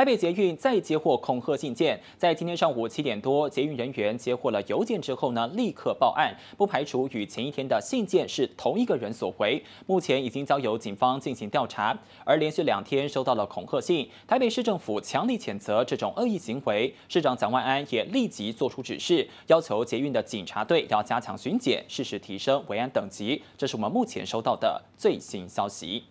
台北捷运再接获恐吓信件，在今天上午七点多，捷运人员接获了邮件之后呢，立刻报案，不排除与前一天的信件是同一个人所为，目前已经交由警方进行调查。而连续两天收到了恐吓信，台北市政府强力谴责这种恶意行为，市长蒋万安也立即作出指示，要求捷运的警察队要加强巡检，适时提升维安等级。这是我们目前收到的最新消息。